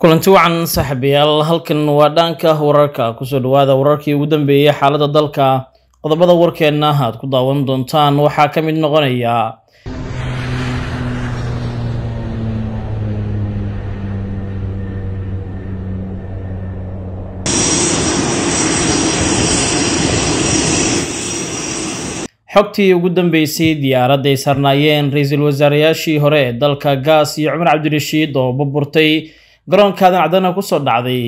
kulanti wacan saaxiibayaal halkan waa dhaanka wararka kusoo dhawaada wararkii ugu dambeeyey xaaladda dalka qodobada warkeenna aad ku daawan doontaan waxaa ka mid noqonaya xogtii ugu dambeysay diyaaraday ay saarnaayeen ra-iisul wasaarayaashii hore ee dalka gaas iyo cumar cabdirashiid oo burburtay garoonkaadan caddana kusoo dhacday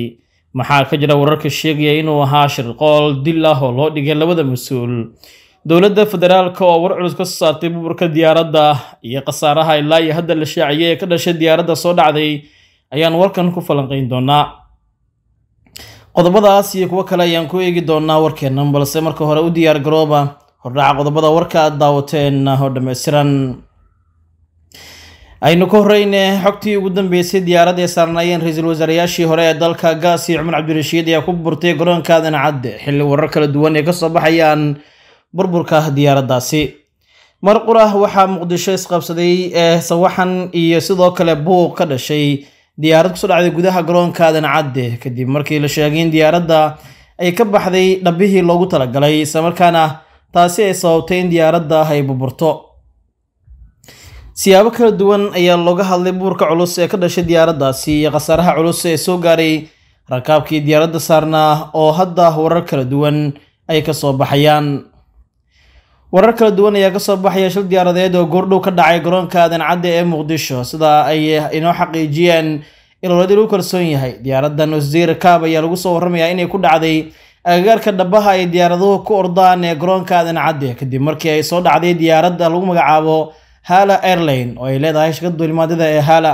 maxaa ka jira wararka sheegaya inuu ahaa shirqool dil ah oo loo dhigay labada mas-uul dowladda federaalka oo war culus ka soo saartay burburka diyaaradda iyo khasaaraha ilaa iyo hadda la shaaciyey ee ka dhashay diyaaradda soo dhacday ayaan warkan ku falanqayn doonaa qodobadaas iyo kuwo kale ayaan ku eegi doonaa warkeennan balse marka hore u diyaar garooba hordhaca qodobada warka aad daawateen oo dhammaystiran aynu ka horeyne xogtii ugu dambeysay diyaarad ay saarnaayeen ra-iisul wasaarayaashii hore ee dalka gaasi cumar cabdirashiid ayaa ku burtay garoonka adan cadde xilli warar kala duwan ay kasoo baxayaan burburka diyaaraddaasi mar marqurah waxaa muqdisho isqabsaday ee eh, sawaxan iyo sidoo kale buuq ka dhashay diyaarad kusoo dhacday gudaha garoonka aadan cadde kadib markii la sheegay in diyaaradda ay ka baxday dhabbihii loogu talagalay islamarkaana taasi ay sababtay in diyaaradda ay burburto siyaabo kala duwan ayaa looga hadlay buurka culus ee ka dhashay diyaaraddaasi iyo khasaaraha culus ee soo gaaray rakaabkii diyaaradda saarnaa oo hadda warar kala duwan ay ka soo baxayaan warar kala duwan ayaa kasoo baxaya shil diyaaradeed oo goordhow ka dhacay garoonka adancadda ee muqdisho sida ay inoo xaqiijiyeen ilowladii lagu kalsoon yahay diyaaraddan wasiir kaab ayaa lagu soo warramayaa inay ku dhacday agagaarka dhabaha ay diyaaraduhu ku ordaan ee garoonka adancadde kadib markii ay soo dhacday diyaaradda lagu magacaabo hala airline oo ay leedahay shirkada duulimaadyada ee hala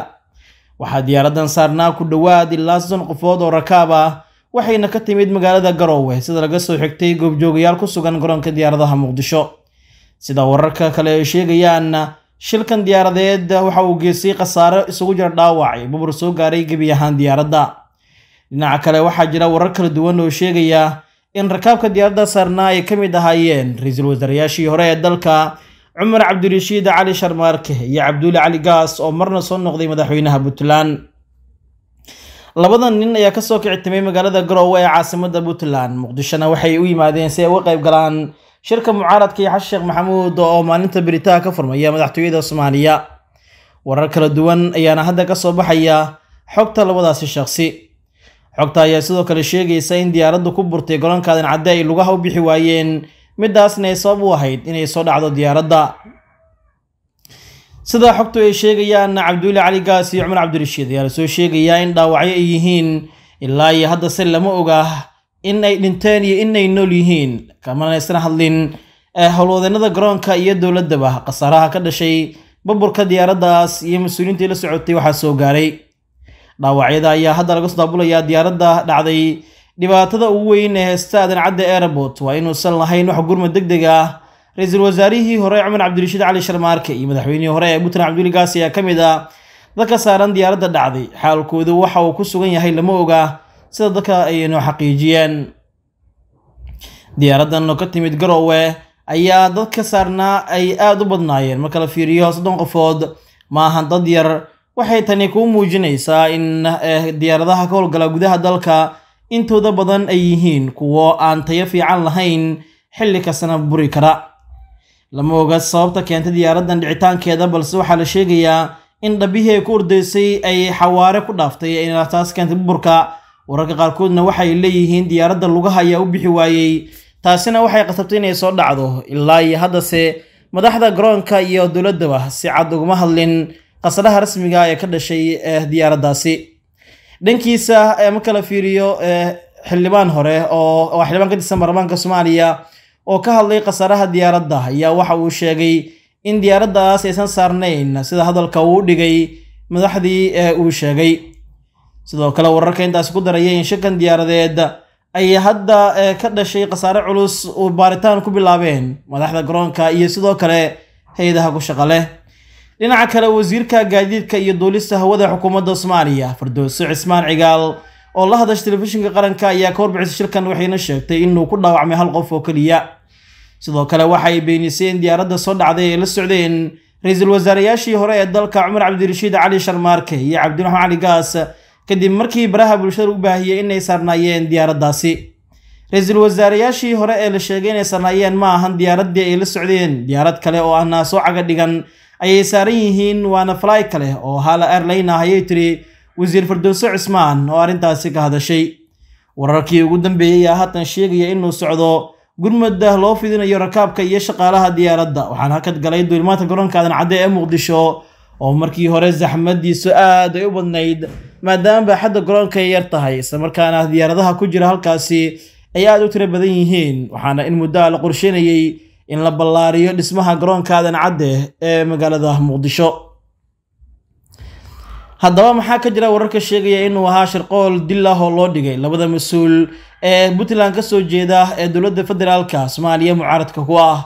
waxaa diyaaradan saarnaa ku dhowaad ilaa soddon qofood oo rakaab ah waxayna ka timid magaalada garoowe sida laga soo xigtay goobjoogayaal ku sugan garoonka diyaaradaha muqdisho sida wararka kale ay sheegayaan shilkan diyaaradeed waxa uu geystay khasaaro isugu jira dhaawac bubur soo gaaray gebi ahaan diyaaradda dhinaca kale waxaa jira warar kala duwan oo sheegaya in rakaabka diyaaradda saarnaa ay ka mid ahaayeen ra-iisul wasaarayaashii hore ee dalka cumar cabdirashiid cali sharmaarke iyo cabdulle cali gaas oo marna soo noqday madaxweynaha puntland labadan nin ayaa kasoo kici timay magaalada garowe ee caasimada puntland muqdishona waxay u yimaadeen si ay uga qayb galaan shirka mucaaradka iyo xasheekh maxamuud oo maalinta beritaan ka furmaya madaxtooyada soomaaliya warar kala duwan ayaana hadda kasoo baxaya xogta labadaasi shaksi xogta ayaa sidoo kale sheegaysa in diyaaraddu ku burtay golonkaadin cadde ay lugaha u bixi waayeen midaasna ay sabab u ahayd inay soo dhacdo diyaaradda sidaa xogtu ay sheegayaan cabdulla cali gaas iyo cumar cabdirashiid ayaa la soo sheegayaa in dhaawacyo ay yihiin ilaa iyo hadda se lama oga in ay dhinteen iyo inay nool yihiin kamana isna hadlin howlwadeenada garoonka iyo dowladdaba khasaaraha ka dhashay burburka diyaaraddaas iyo mas-uuliyiintii la socotay waxaa soo gaaray dhaawacyada ayaa hadda laga soo daabulayaa diyaaradda dhacday dhibaatada ugu weyn ee heysta aadan cadde erebot waa inuusan lahayn wax gurmud deg deg ah ra-iisul wasaarihii hore cumar cabdirashiid cali sharmaarke iyo madaxweynihii hore ee puntland cabdulli gaas ayaa ka mid ah dadka saaran diyaaradda dhacday xaalkooda waxa uu ku sugan yahay lama oga sida dadka ay noo xaqiijiyeen diyaaraddan oo ka timid garowe ayaa dadka saarnaa ay aada u badnaayeen marka la fiiriyo soddon qofood maahan dad yar waxay tani kuu muujinaysaa in eh, diyaaradaha ka howlgala gudaha dalka intooda badan ay yihiin kuwo aan tayo fiican lahayn xilli kastana buri kara lama oga sababta keentay diyaaraddan dhicitaankeeda balse waxaa la sheegayaa in dhabbihii ay ku ordaysay ay xawaare ku dhaaftay inaa taas keentay burburka wararka qaarkoodna waxay leeyihiin diyaaradda lugaha ayaa u bixi waayey taasina waxay qasabtay inay soo dhacdo ilaa iyo haddase madaxda garoonka iyo dowladdaba si cad uguma hadlin qasadaha rasmiga ah ee ka dhashay ee eh, diyaaraddaasi dhankiisa marka la fiiriyo xildhibaan hore oo xildhibaan ka tirsan baarlamaanka soomaaliya oo ka hadlay khasaaraha diyaaradda ayaa waxa uu sheegay in diyaaraddaas aysan saarnayn sida hadalka uu dhigay madaxdii ee uu sheegay sidoo kale wararka intaasi ku daraya in shakan diyaaradeed ay hadda ka dhashay khasaare culus uu baaritaan ku bilaabeen madaxda garoonka iyo sidoo kale hay-adaha ku shaqo leh dhinaca kale wasiirka gaadiidka iyo duulista hawada xukuumadda soomaaliya fardowsi cismaan cigaal oo la hadasha telefishinka qaranka ayaa ka warbixisay shirkan waxayna sheegtay inuu ku dhaawacmay hal qof oo keliya sidoo kale waxa ay beenisay in diyaaradda soo dhacday ay la socdeen ra-iisul wasaarayaashii hore ee dalka cumar cabdirashiid cali sharmaarke iyo cabdiraxmaan cali gaas kadib markii baraha bulshada u baahiyey inay saarnaayeen diyaaraddaasi ra-iisul wasaarayaashii hore ee la sheegay inay saarnaayeen ma ahan diyaaraddii ay la socdeen diyaarad kale oo ahna soo caga dhigan ayay saaran yihiin waana fly kale oo hala airlayna ayay tiri wasiir fardowso cismaan oo arrintaasi ka hadashay wararkii ugu dambeeyey ayaa haatan sheegaya inuu socdo gurmada loo fidinayo rakaabka iyo shaqaalaha diyaaradda waxaana hakad galay duulimaanta garoonka aadan ee muqdisho oo markii hore saxmadiisu aad ay u badnayd maadaama baaxadda garoonka ay yar tahay islamarkaana diyaaradaha ku jira halkaasi ay aad u tiro badan yihiin waxaana in muddo a la qorsheynayey in la ballaariyo dhismaha garoonkaadan cadde ee magaalada muqdisho haddaba maxaa ka jira wararka sheegaya inuu ahaa shirqool dil ah oo loo dhigay labada mas-uul ee puntland kasoo jeeda ee dowladda federaalka soomaaliya mucaaradka ku ah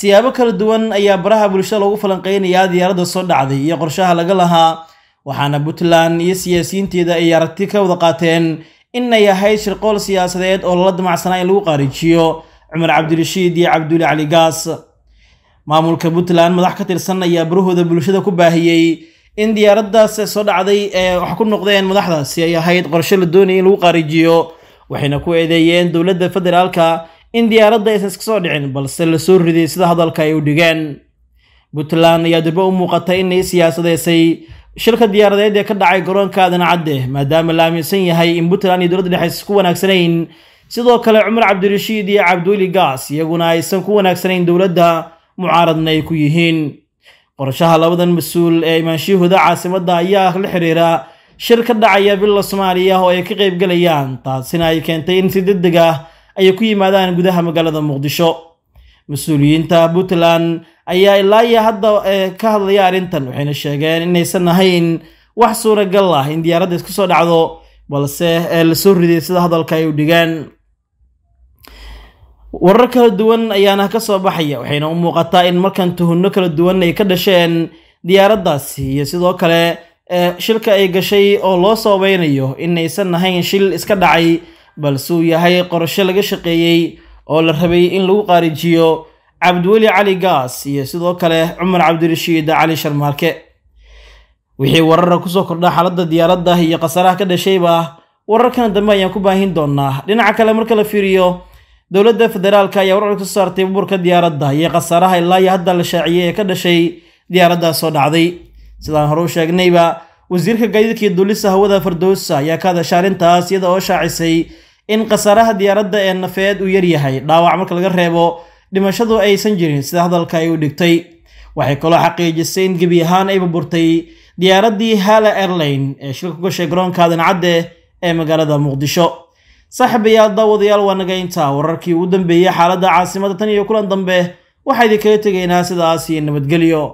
siyaabo kala duwan ayaa baraha bulshada lagu falanqeynayaa diyaaradda soo dhacday iyo qorshaha laga lahaa waxaana puntland iyo siyaasiyiinteeda ay aragti ka wada qaateen inay ahayd shirqool siyaasadeed oo lala damacsanaa in lagu qaarijiyo cumar cabdirashiid iyo cabduli cali gaas maamulka puntland madax ka tirsan ayaa barahooda bulshada ku baahiyey in diyaaradaas soo dhacday ee wax ku noqdeen madaxdaasi ay ahayd qorshe la doonaya in lagu qaarijiyo waxayna ku eedeeyeen dowladda federaalka in diyaaradda aysan iska soo dhicin balse lasoo riday sida hadalka ay u dhigeen puntland ayaa durba u muuqata inay siyaasadeysay shilka diyaaradeed ee ka dhacay garoonka aadan maadaama la aaminsan yahay in puntland iyo dowladda dhexe isku wanaagsanayn sidoo kale cumar cabdirashiid iyo cabdiweli gaas iyaguna aysan ku wanaagsanayn dowladda mucaaradna ay ku yihiin qorshaha labadan mas-uul ee imaanshiyahooda caasimadda ayaa la xiriira shir ka dhacaya billa soomaaliya oo ay ka qayb galayaan taasina ay keentay in si degdeg ah ay ku yimaadaan gudaha magaalada muqdisho mas-uuliyiinta puntland ayaa ilaa iyo hadda eh, ka hadlaya arrintan waxayna sheegeen inaysan ahayn wax suuragal ah in diyaaradda isku soo dhacdo balse ee eh, lasoo riday sida hadalka ay u dhigaan warar kala duwan ayaana kasoo baxaya waxayna u muuqataa in markan tuhuno kala duwan ay ka dhasheen diyaaraddaasi iyo sidoo kale eh, shilka ay gashay oo loo soobaynayo inaysan ahayn shil iska dhacay balse uu yahay qorshe laga shaqeeyey oo la rabay in lagu qaarijiyo cabdiweli cali gaas iyo sidoo kale cumar cabdirashiid cali sharmaarke wixii warara kusoo kordha xaaladda diyaaradda iyo khasaaraha ka dhashayba wararkana dambe ayaan ku baahin doonaa dhinaca kale marka la fiiriyo dowladda federaalka ayaa wararka soo saartay burburka diyaaradda iyo khasaaraha ilaa iyo hadda la shaaciyey ee ka dhashay diyaaraddaas soo dhacday sidaan hore u sheegnayba wasiirka gaadiidka iyo hawada fardowsa ayaa ka hadashay arrintaas iyada oo shaacisay in khasaaraha diyaaradda ee nafeed uu yaryahay dhaawac marka laga reebo dhimashadu aysan jirin sida hadalka ay u dhigtay waxay kaloo xaqiijisay in gebi ahaan ay burburtay diyaaraddii hala airline ee shilka ku gashay garoonka aadan cadde ee magaalada muqdisho saaxiibayaal daawadayaal waa naga intaa wararkii ugu dambeeyey xaaladda caasimada tan iyo kulan dambe waxaa idinkaga tegaynaa sidaas iyo nabadgelyo